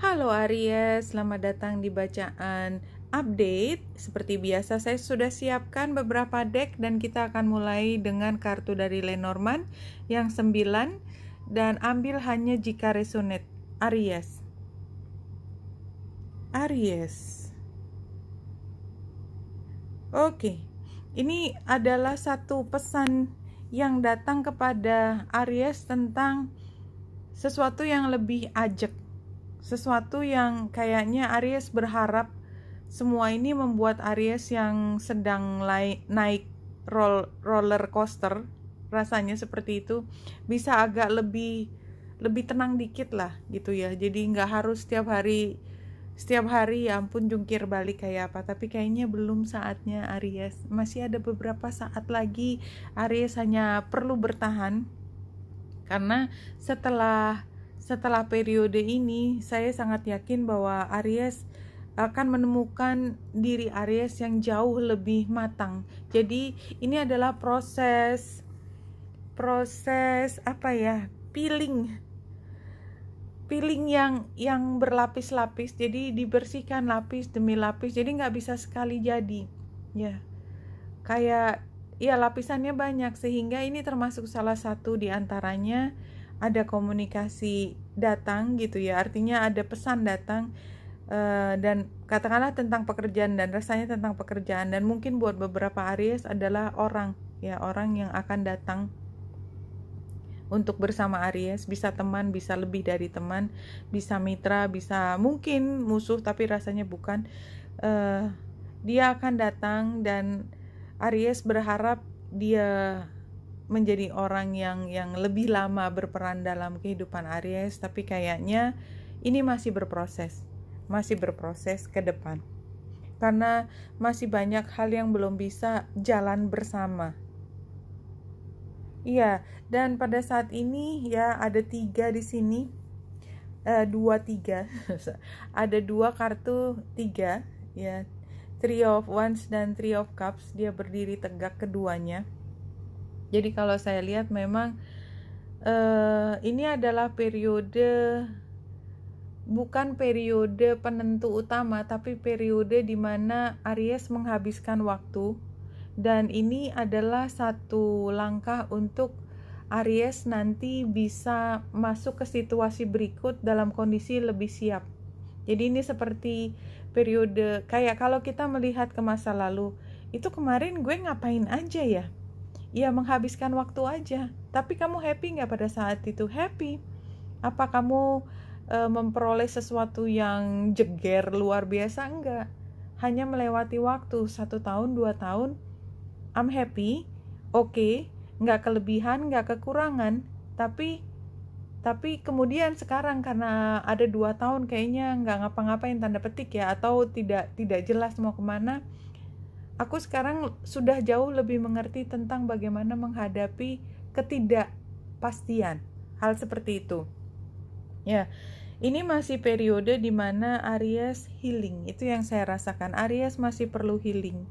Halo Aries, selamat datang di bacaan update. Seperti biasa saya sudah siapkan beberapa deck dan kita akan mulai dengan kartu dari Lenormand yang 9 dan ambil hanya jika resonate. Aries. Aries. Oke. Ini adalah satu pesan yang datang kepada Aries tentang sesuatu yang lebih ajak sesuatu yang kayaknya Aries berharap semua ini membuat Aries yang sedang naik roll, roller coaster rasanya seperti itu bisa agak lebih lebih tenang dikit lah gitu ya jadi nggak harus setiap hari setiap hari ya ampun jungkir balik kayak apa tapi kayaknya belum saatnya Aries masih ada beberapa saat lagi Aries hanya perlu bertahan karena setelah setelah periode ini, saya sangat yakin bahwa Aries akan menemukan diri Aries yang jauh lebih matang. Jadi, ini adalah proses proses apa ya? peeling. Peeling yang yang berlapis-lapis. Jadi dibersihkan lapis demi lapis. Jadi nggak bisa sekali jadi. Ya. Kayak ya lapisannya banyak sehingga ini termasuk salah satu diantaranya ada komunikasi datang gitu ya artinya ada pesan datang uh, dan katakanlah tentang pekerjaan dan rasanya tentang pekerjaan dan mungkin buat beberapa Aries adalah orang ya orang yang akan datang untuk bersama Aries bisa teman bisa lebih dari teman bisa mitra bisa mungkin musuh tapi rasanya bukan uh, dia akan datang dan Aries berharap dia menjadi orang yang yang lebih lama berperan dalam kehidupan Aries tapi kayaknya ini masih berproses masih berproses ke depan karena masih banyak hal yang belum bisa jalan bersama iya dan pada saat ini ya ada tiga di sini uh, dua tiga ada dua kartu tiga ya Three of Wands dan Three of Cups dia berdiri tegak keduanya jadi kalau saya lihat memang uh, ini adalah periode bukan periode penentu utama tapi periode di mana Aries menghabiskan waktu dan ini adalah satu langkah untuk Aries nanti bisa masuk ke situasi berikut dalam kondisi lebih siap. Jadi ini seperti periode kayak kalau kita melihat ke masa lalu, itu kemarin gue ngapain aja ya? ya menghabiskan waktu aja. Tapi kamu happy nggak pada saat itu? Happy. Apa kamu e, memperoleh sesuatu yang jeger luar biasa enggak? Hanya melewati waktu satu tahun dua tahun, I'm happy, oke, okay, nggak kelebihan nggak kekurangan, tapi tapi kemudian sekarang karena ada dua tahun kayaknya nggak ngapa-ngapain tanda petik ya atau tidak tidak jelas mau kemana Aku sekarang sudah jauh lebih mengerti tentang bagaimana menghadapi ketidakpastian. Hal seperti itu. Ya. Ini masih periode di mana Aries healing. Itu yang saya rasakan. Aries masih perlu healing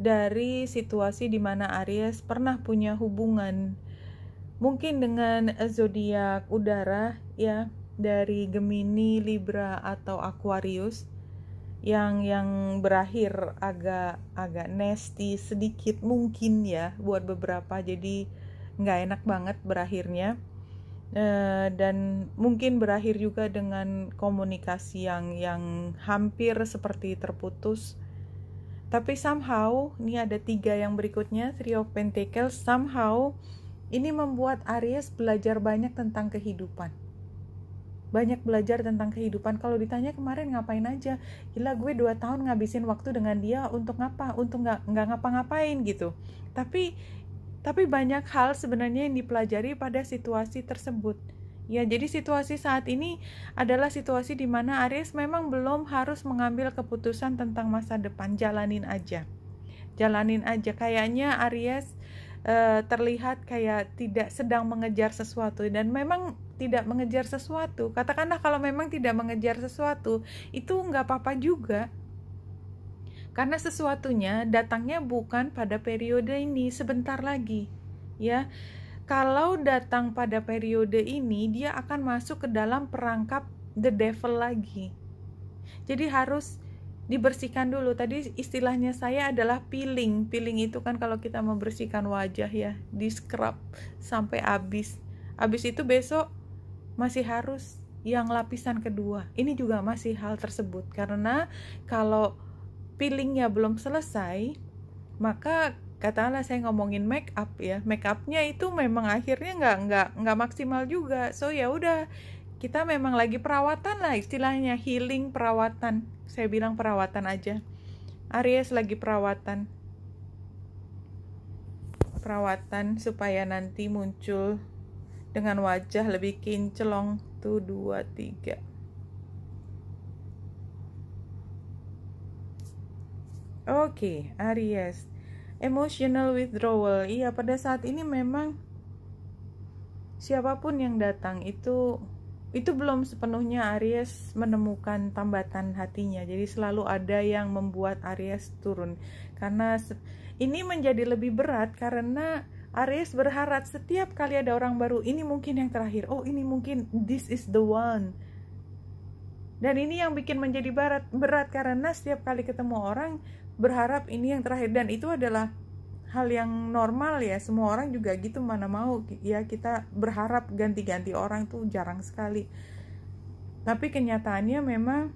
dari situasi di mana Aries pernah punya hubungan mungkin dengan zodiak udara ya dari Gemini, Libra atau Aquarius yang yang berakhir agak agak nasty sedikit mungkin ya buat beberapa jadi nggak enak banget berakhirnya e, dan mungkin berakhir juga dengan komunikasi yang yang hampir seperti terputus tapi somehow ini ada tiga yang berikutnya three of pentacles somehow ini membuat Aries belajar banyak tentang kehidupan banyak belajar tentang kehidupan kalau ditanya kemarin ngapain aja gila gue dua tahun ngabisin waktu dengan dia untuk ngapa untuk nggak nggak ngapa-ngapain gitu tapi tapi banyak hal sebenarnya yang dipelajari pada situasi tersebut Ya, jadi situasi saat ini adalah situasi di mana Aries memang belum harus mengambil keputusan tentang masa depan. Jalanin aja. Jalanin aja. Kayaknya Aries Eh, terlihat kayak tidak sedang mengejar sesuatu dan memang tidak mengejar sesuatu katakanlah kalau memang tidak mengejar sesuatu itu nggak apa-apa juga karena sesuatunya datangnya bukan pada periode ini sebentar lagi ya kalau datang pada periode ini dia akan masuk ke dalam perangkap the devil lagi jadi harus dibersihkan dulu. Tadi istilahnya saya adalah peeling. Peeling itu kan kalau kita membersihkan wajah ya, di scrub sampai habis. Habis itu besok masih harus yang lapisan kedua. Ini juga masih hal tersebut karena kalau peelingnya belum selesai, maka katakanlah saya ngomongin make up ya, make upnya itu memang akhirnya nggak nggak nggak maksimal juga. So ya udah kita memang lagi perawatan lah istilahnya healing perawatan saya bilang perawatan aja Aries lagi perawatan perawatan supaya nanti muncul dengan wajah lebih kinclong tuh dua tiga Oke, okay, Aries. Emotional withdrawal. Iya, pada saat ini memang siapapun yang datang itu itu belum sepenuhnya Aries menemukan tambatan hatinya. Jadi selalu ada yang membuat Aries turun. Karena ini menjadi lebih berat karena Aries berharap setiap kali ada orang baru, ini mungkin yang terakhir. Oh, ini mungkin this is the one. Dan ini yang bikin menjadi berat, berat karena setiap kali ketemu orang berharap ini yang terakhir dan itu adalah hal yang normal ya semua orang juga gitu mana mau ya kita berharap ganti-ganti orang tuh jarang sekali tapi kenyataannya memang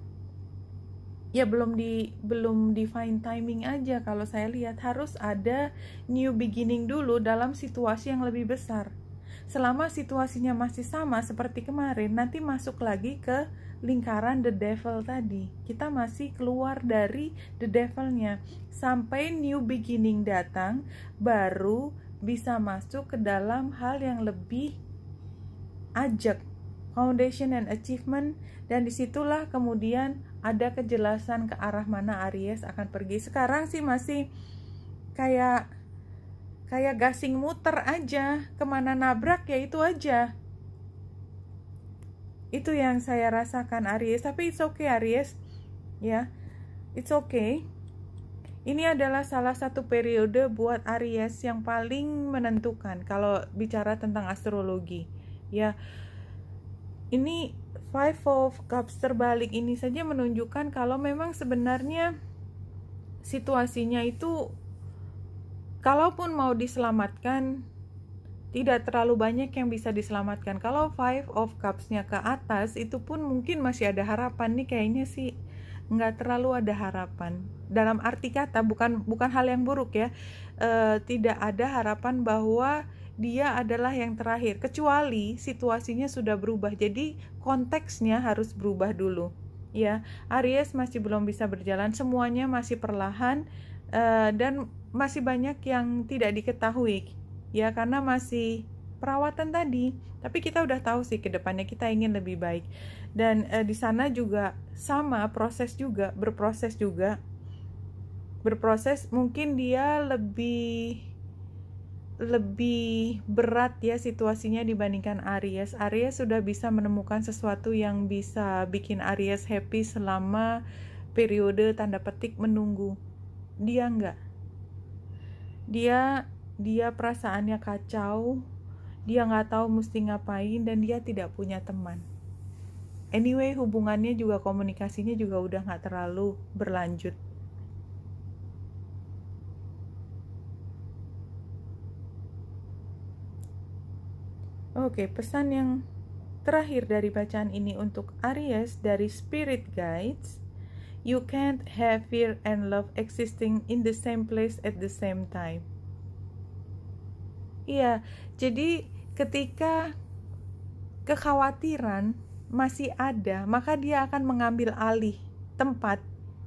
ya belum di belum define timing aja kalau saya lihat harus ada new beginning dulu dalam situasi yang lebih besar selama situasinya masih sama seperti kemarin, nanti masuk lagi ke lingkaran the devil tadi. Kita masih keluar dari the devilnya sampai new beginning datang, baru bisa masuk ke dalam hal yang lebih ajak foundation and achievement dan disitulah kemudian ada kejelasan ke arah mana Aries akan pergi sekarang sih masih kayak kayak gasing muter aja kemana nabrak ya itu aja itu yang saya rasakan Aries tapi it's okay Aries ya yeah, it's okay ini adalah salah satu periode buat Aries yang paling menentukan kalau bicara tentang astrologi ya yeah. ini Five of Cups terbalik ini saja menunjukkan kalau memang sebenarnya situasinya itu kalaupun mau diselamatkan tidak terlalu banyak yang bisa diselamatkan. Kalau five of cups-nya ke atas itu pun mungkin masih ada harapan nih kayaknya sih nggak terlalu ada harapan. Dalam arti kata bukan bukan hal yang buruk ya. E, tidak ada harapan bahwa dia adalah yang terakhir kecuali situasinya sudah berubah. Jadi konteksnya harus berubah dulu. Ya, Aries masih belum bisa berjalan, semuanya masih perlahan Eh, dan masih banyak yang tidak diketahui ya karena masih perawatan tadi tapi kita udah tahu sih kedepannya kita ingin lebih baik dan uh, di sana juga sama proses juga berproses juga berproses mungkin dia lebih lebih berat ya situasinya dibandingkan Aries. Aries sudah bisa menemukan sesuatu yang bisa bikin Aries happy selama periode tanda petik menunggu dia enggak dia dia perasaannya kacau dia nggak tahu mesti ngapain dan dia tidak punya teman anyway hubungannya juga komunikasinya juga udah nggak terlalu berlanjut Oke, pesan yang terakhir dari bacaan ini untuk Aries dari Spirit Guides You can't have fear and love existing in the same place at the same time. Iya, jadi ketika kekhawatiran masih ada, maka dia akan mengambil alih tempat,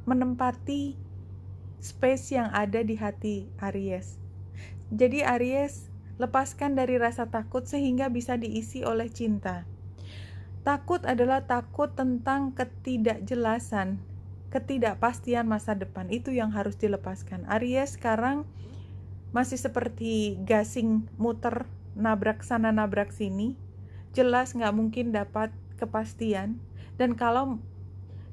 menempati space yang ada di hati Aries. Jadi Aries, lepaskan dari rasa takut sehingga bisa diisi oleh cinta. Takut adalah takut tentang ketidakjelasan, ketidakpastian masa depan itu yang harus dilepaskan. Aries sekarang masih seperti gasing muter nabrak sana nabrak sini, jelas nggak mungkin dapat kepastian. Dan kalau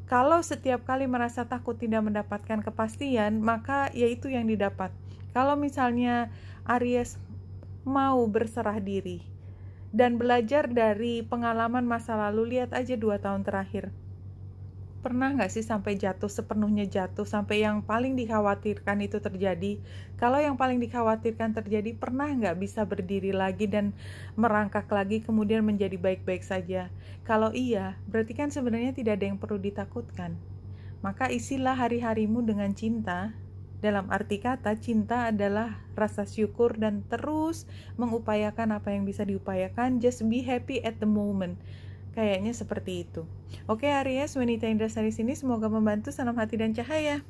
kalau setiap kali merasa takut tidak mendapatkan kepastian, maka yaitu yang didapat. Kalau misalnya Aries mau berserah diri dan belajar dari pengalaman masa lalu, lihat aja dua tahun terakhir pernah nggak sih sampai jatuh sepenuhnya jatuh sampai yang paling dikhawatirkan itu terjadi kalau yang paling dikhawatirkan terjadi pernah nggak bisa berdiri lagi dan merangkak lagi kemudian menjadi baik-baik saja kalau iya berarti kan sebenarnya tidak ada yang perlu ditakutkan maka isilah hari-harimu dengan cinta dalam arti kata cinta adalah rasa syukur dan terus mengupayakan apa yang bisa diupayakan just be happy at the moment Kayaknya seperti itu. Oke Aries, wanita Indra Sari sini semoga membantu salam hati dan cahaya.